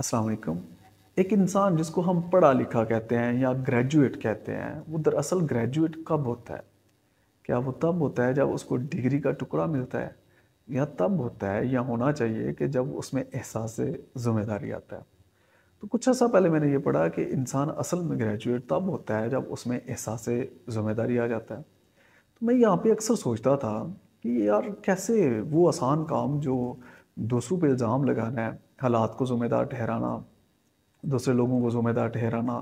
अस्सलाम वालेकुम एक इंसान जिसको हम पढ़ा लिखा कहते हैं या ग्रेजुएट कहते हैं वो दरअसल ग्रेजुएट कब होता है क्या वो तब होता है जब उसको डिग्री का टुकड़ा मिलता है या तब होता है या होना चाहिए कि जब उसमें एहसास ज़िम्मेदारी आता है तो कुछ ऐसा पहले मैंने ये पढ़ा कि इंसान असल में ग्रेजुएट तब होता है जब उसमें एहसास ज़िम्मेदारी आ जाता है तो मैं यहाँ पे अक्सर सोचता था कि यार कैसे वो आसान काम जो दूसरों पर इल्ज़ाम लगाना है हालात को ज़िम्मेदार ठहराना दूसरे लोगों को ज़िम्मेदार ठहराना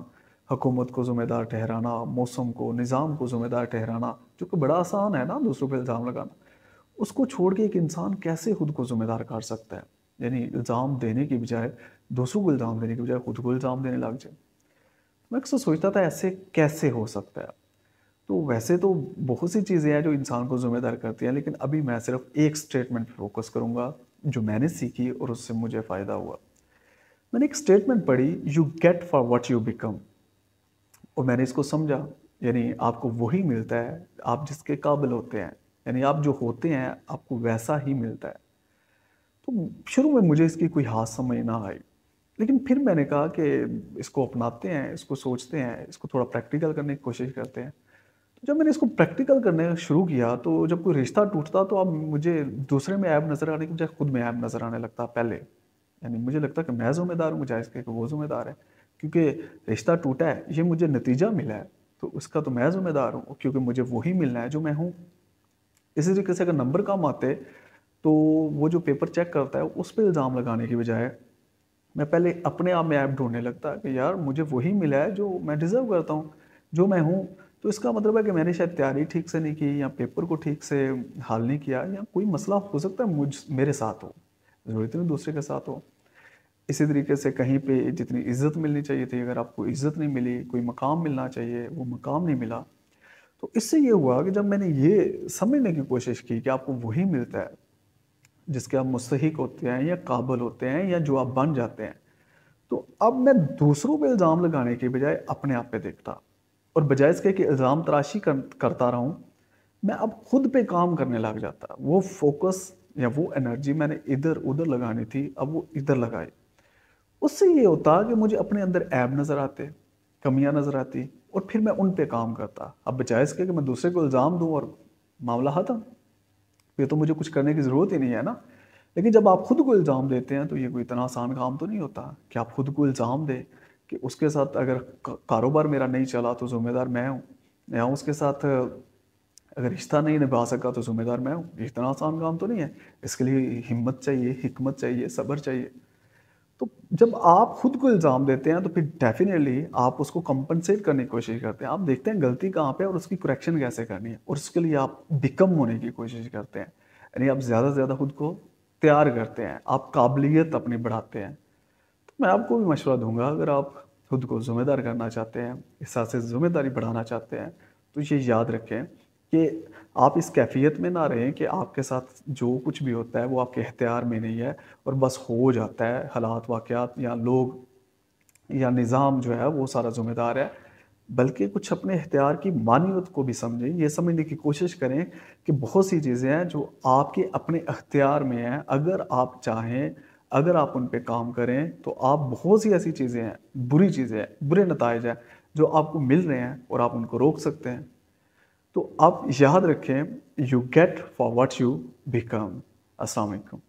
हुकूमत को ज़िम्मेदार ठहराना मौसम को निज़ाम को ज़िम्मेदार ठहराना जो कि बड़ा आसान है ना दूसरों पर इल्ज़ाम लगाना उसको छोड़ के एक इंसान कैसे खुद को ज़िम्मेदार कर सकता है यानी इल्ज़ाम देने के बजाय दूसरों को इल्ज़ाम देने के बजाय खुद को इल्ज़ाम देने लग जाए मैं अक्सर सोचता था ऐसे कैसे हो सकता है तो वैसे तो बहुत सी चीज़ें हैं जो इंसान को ज़िम्मेदार करती हैं लेकिन अभी मैं सिर्फ एक स्टेटमेंट पर फोकस करूँगा जो मैंने सीखी और उससे मुझे फ़ायदा हुआ मैंने एक स्टेटमेंट पढ़ी you get for what you become और मैंने इसको समझा यानी आपको वही मिलता है आप जिसके काबिल होते हैं यानी आप जो होते हैं आपको वैसा ही मिलता है तो शुरू में मुझे इसकी कोई हाथ समझ ना आई लेकिन फिर मैंने कहा कि इसको अपनाते हैं इसको सोचते हैं इसको थोड़ा प्रैक्टिकल करने की कोशिश करते हैं जब मैंने इसको प्रैक्टिकल करने शुरू किया तो जब कोई रिश्ता टूटता तो अब मुझे दूसरे में ऐब नज़र आने की बजाय खुद में ऐब नज़र आने लगता पहले यानी मुझे लगता कि मैं ज़िम्मेदार हूँ मुझे इसके वो ज़िम्मेदार है क्योंकि रिश्ता टूटा है ये मुझे नतीजा मिला है तो उसका तो मैं ज़िम्मेदार हूँ क्योंकि मुझे वही मिलना है जो मैं हूँ इसी तरीके से अगर नंबर कम आते तो वो जो पेपर चेक करता है उस पर इल्ज़ाम लगाने की बजाय मैं पहले अपने आप में ऐप ढूंढने लगता कि यार मुझे वही मिला है जो मैं डिज़र्व करता हूँ जो मैं हूँ तो इसका मतलब है कि मैंने शायद तैयारी ठीक से नहीं की या पेपर को ठीक से हाल नहीं किया या कोई मसला हो सकता है मुझ मेरे साथ हो ज़रूरी नहीं दूसरे के साथ हो इसी तरीके से कहीं पे जितनी इज़्ज़त मिलनी चाहिए थी अगर आपको इज़्ज़त नहीं मिली कोई मकाम मिलना चाहिए वो मकाम नहीं मिला तो इससे ये हुआ कि जब मैंने ये समझने की कोशिश की कि आपको वही मिलता है जिसके आप मुस्तक होते हैं या काबल होते हैं या जो आप बन जाते हैं तो अब मैं दूसरों पर इल्ज़ाम लगाने के बजाय अपने आप पर देखता और बजाय इसके कि इल्ज़ाम तराशी कर, करता रहूँ मैं अब खुद पे काम करने लग जाता वो फोकस या वो एनर्जी मैंने इधर उधर लगानी थी अब वो इधर लगाई उससे ये होता कि मुझे अपने अंदर ऐब नज़र आते कमियाँ नज़र आती और फिर मैं उन पे काम करता अब बजाय इसके कि मैं दूसरे को इल्ज़ाम दूँ और मामला ख़त्म ये तो मुझे कुछ करने की ज़रूरत ही नहीं है ना लेकिन जब आप खुद को इल्ज़ाम देते हैं तो ये कोई इतना आसान काम तो नहीं होता कि आप खुद को इल्ज़ाम दें कि उसके साथ अगर कारोबार मेरा नहीं चला तो ज़िम्मेदार मैं हूँ या उसके साथ अगर रिश्ता नहीं निभा सका तो ज़िम्मेदार मैं हूँ इतना आसान काम तो नहीं है इसके लिए हिम्मत चाहिए हिकमत चाहिए सब्र चाहिए तो जब आप खुद को इल्ज़ाम देते हैं तो फिर डेफिनेटली आप उसको कंपनसेट करने की कोशिश करते हैं आप देखते हैं गलती कहाँ पे और उसकी करेक्शन कैसे करनी है और उसके लिए आप बिकम होने की कोशिश करते हैं यानी आप ज़्यादा से ज़्यादा खुद को तैयार करते हैं आप काबिलियत अपनी बढ़ाते हैं मैं आपको भी मशवरा दूंगा अगर आप खुद को ज़िम्मेदार करना चाहते हैं से ज़िम्मेदारी बढ़ाना चाहते हैं तो ये याद रखें कि आप इस कैफियत में ना रहें कि आपके साथ जो कुछ भी होता है वो आपके अख्तियार में नहीं है और बस हो जाता है हालात वाक़ात या लोग या निज़ाम जो है वो सारा ज़िम्मेदार है बल्कि कुछ अपने अख्तियार की मानियत को भी समझें ये समझने की कोशिश करें कि बहुत सी चीज़ें हैं जो आपके अपने अख्तियार में हैं अगर आप चाहें अगर आप उन पर काम करें तो आप बहुत सी ऐसी चीज़ें हैं बुरी चीज़ें हैं बुरे नतज हैं जो आपको मिल रहे हैं और आप उनको रोक सकते हैं तो आप याद रखें you get for what you become असलकम